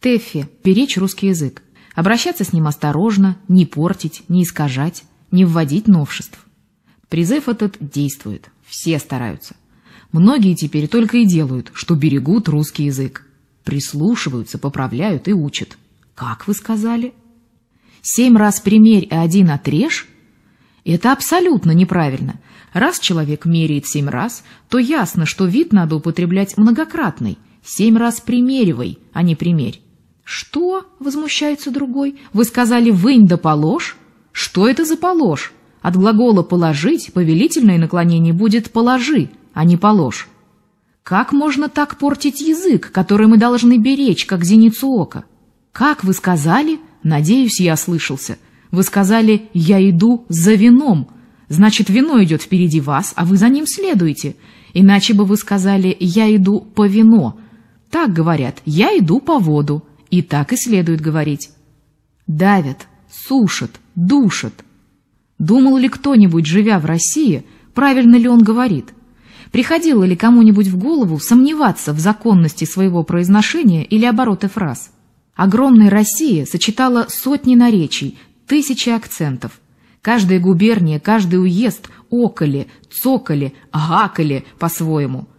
Тэффи – беречь русский язык, обращаться с ним осторожно, не портить, не искажать, не вводить новшеств. Призыв этот действует, все стараются. Многие теперь только и делают, что берегут русский язык. Прислушиваются, поправляют и учат. Как вы сказали? Семь раз примерь, и а один отрежь? Это абсолютно неправильно. Раз человек меряет семь раз, то ясно, что вид надо употреблять многократный. Семь раз примеривай, а не примерь. «Что?» — возмущается другой. «Вы сказали «вынь да положь»? Что это за положь? От глагола «положить» повелительное наклонение будет «положи», а не «положь». Как можно так портить язык, который мы должны беречь, как зеницу ока? Как вы сказали? Надеюсь, я слышался. Вы сказали «я иду за вином». Значит, вино идет впереди вас, а вы за ним следуете. Иначе бы вы сказали «я иду по вино». Так говорят «я иду по воду». И так и следует говорить. Давят, сушат, душат. Думал ли кто-нибудь, живя в России, правильно ли он говорит? Приходило ли кому-нибудь в голову сомневаться в законности своего произношения или обороты фраз? Огромная Россия сочетала сотни наречий, тысячи акцентов. Каждая губерния, каждый уезд окали, цокали, гакали по-своему –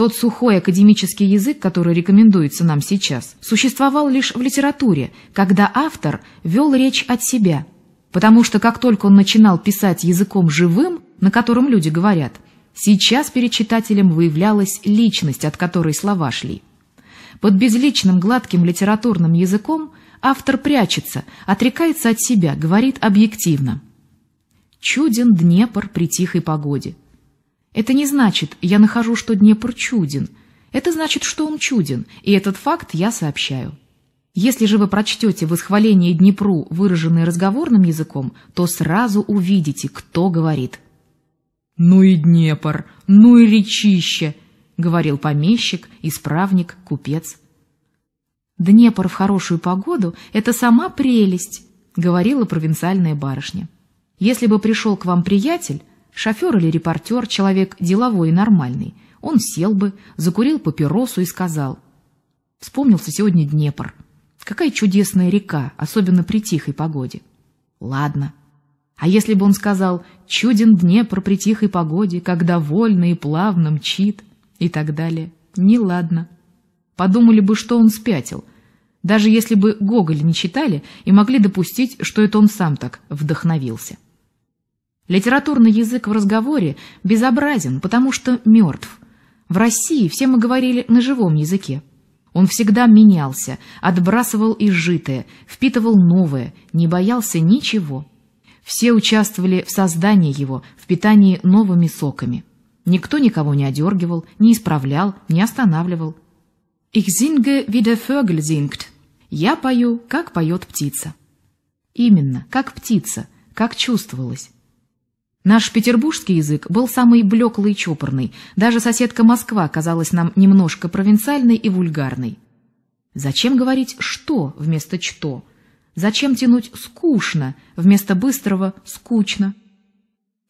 тот сухой академический язык, который рекомендуется нам сейчас, существовал лишь в литературе, когда автор вел речь от себя. Потому что как только он начинал писать языком живым, на котором люди говорят, сейчас перед читателем выявлялась личность, от которой слова шли. Под безличным гладким литературным языком автор прячется, отрекается от себя, говорит объективно. «Чуден Днепр при тихой погоде». Это не значит, я нахожу, что Днепр чуден. Это значит, что он чуден, и этот факт я сообщаю. Если же вы прочтете восхваление Днепру, выраженное разговорным языком, то сразу увидите, кто говорит. «Ну и Днепр, ну и речище!» — говорил помещик, исправник, купец. «Днепр в хорошую погоду — это сама прелесть», — говорила провинциальная барышня. «Если бы пришел к вам приятель, Шофер или репортер, человек деловой и нормальный, он сел бы, закурил папиросу и сказал. Вспомнился сегодня Днепр. Какая чудесная река, особенно при тихой погоде. Ладно. А если бы он сказал «Чуден Днепр при тихой погоде, когда вольно и плавно мчит» и так далее, не ладно. Подумали бы, что он спятил, даже если бы Гоголь не читали и могли допустить, что это он сам так вдохновился. Литературный язык в разговоре безобразен, потому что мертв. В России все мы говорили на живом языке. Он всегда менялся, отбрасывал изжитое, впитывал новое, не боялся ничего. Все участвовали в создании его, в питании новыми соками. Никто никого не одергивал, не исправлял, не останавливал. «Ich singe, wie der Vögel singt». «Я пою, как поет птица». Именно, как птица, как чувствовалось. Наш петербургский язык был самый блеклый и чопорный. Даже соседка Москва казалась нам немножко провинциальной и вульгарной. Зачем говорить «что» вместо «что»? Зачем тянуть «скучно» вместо быстрого «скучно»?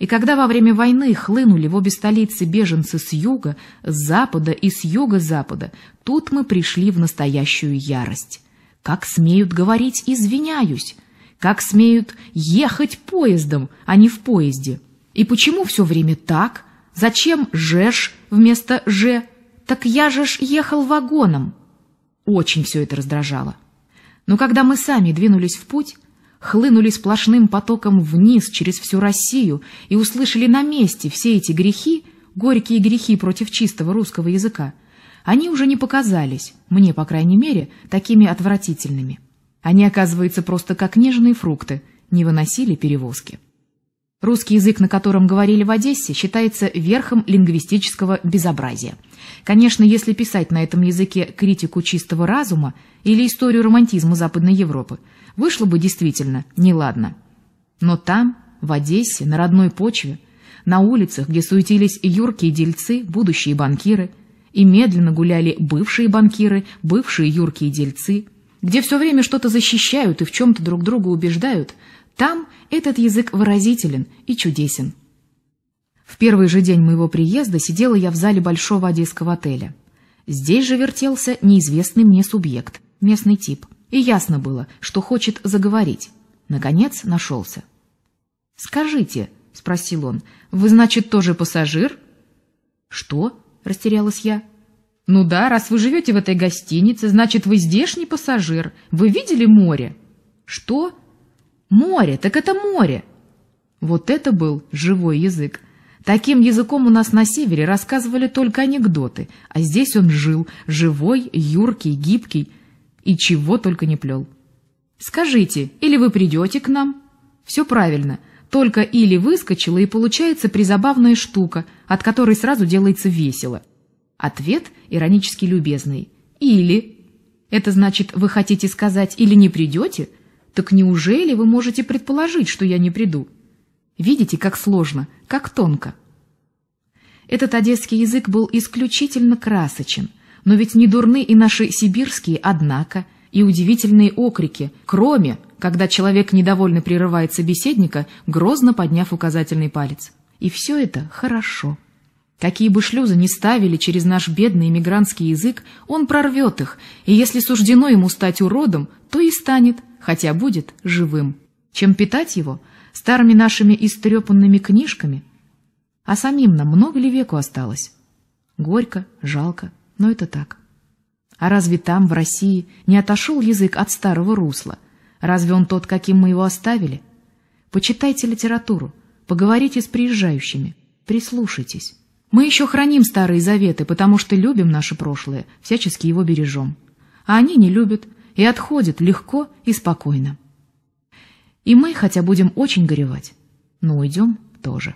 И когда во время войны хлынули в обе столицы беженцы с юга, с запада и с юга-запада, тут мы пришли в настоящую ярость. «Как смеют говорить «извиняюсь»?» Как смеют ехать поездом, а не в поезде? И почему все время так? Зачем «жеш» вместо «же»? Так я же ж ехал вагоном. Очень все это раздражало. Но когда мы сами двинулись в путь, хлынули сплошным потоком вниз через всю Россию и услышали на месте все эти грехи, горькие грехи против чистого русского языка, они уже не показались, мне, по крайней мере, такими отвратительными. Они, оказывается, просто как нежные фрукты, не выносили перевозки. Русский язык, на котором говорили в Одессе, считается верхом лингвистического безобразия. Конечно, если писать на этом языке критику чистого разума или историю романтизма Западной Европы, вышло бы действительно неладно. Но там, в Одессе, на родной почве, на улицах, где суетились юркие дельцы, будущие банкиры, и медленно гуляли бывшие банкиры, бывшие юркие дельцы – где все время что-то защищают и в чем-то друг друга убеждают, там этот язык выразителен и чудесен. В первый же день моего приезда сидела я в зале большого одесского отеля. Здесь же вертелся неизвестный мне субъект, местный тип, и ясно было, что хочет заговорить. Наконец нашелся. «Скажите», — спросил он, — «вы, значит, тоже пассажир?» «Что?» — растерялась я. «Ну да, раз вы живете в этой гостинице, значит, вы здешний пассажир. Вы видели море?» «Что?» «Море, так это море!» Вот это был живой язык. Таким языком у нас на севере рассказывали только анекдоты, а здесь он жил, живой, юркий, гибкий и чего только не плел. «Скажите, или вы придете к нам?» «Все правильно, только или выскочила, и получается призабавная штука, от которой сразу делается весело». Ответ иронически любезный. Или это значит, вы хотите сказать или не придете? Так неужели вы можете предположить, что я не приду? Видите, как сложно, как тонко. Этот одесский язык был исключительно красочен, но ведь не дурны и наши сибирские, однако, и удивительные окрики, кроме, когда человек недовольно прерывает собеседника, грозно подняв указательный палец. И все это хорошо. Какие бы шлюзы ни ставили через наш бедный эмигрантский язык, он прорвет их, и если суждено ему стать уродом, то и станет, хотя будет живым. Чем питать его? Старыми нашими истрепанными книжками? А самим нам много ли веку осталось? Горько, жалко, но это так. А разве там, в России, не отошел язык от старого русла? Разве он тот, каким мы его оставили? Почитайте литературу, поговорите с приезжающими, прислушайтесь. Мы еще храним старые заветы, потому что любим наше прошлое, всячески его бережем. А они не любят и отходят легко и спокойно. И мы, хотя будем очень горевать, но уйдем тоже.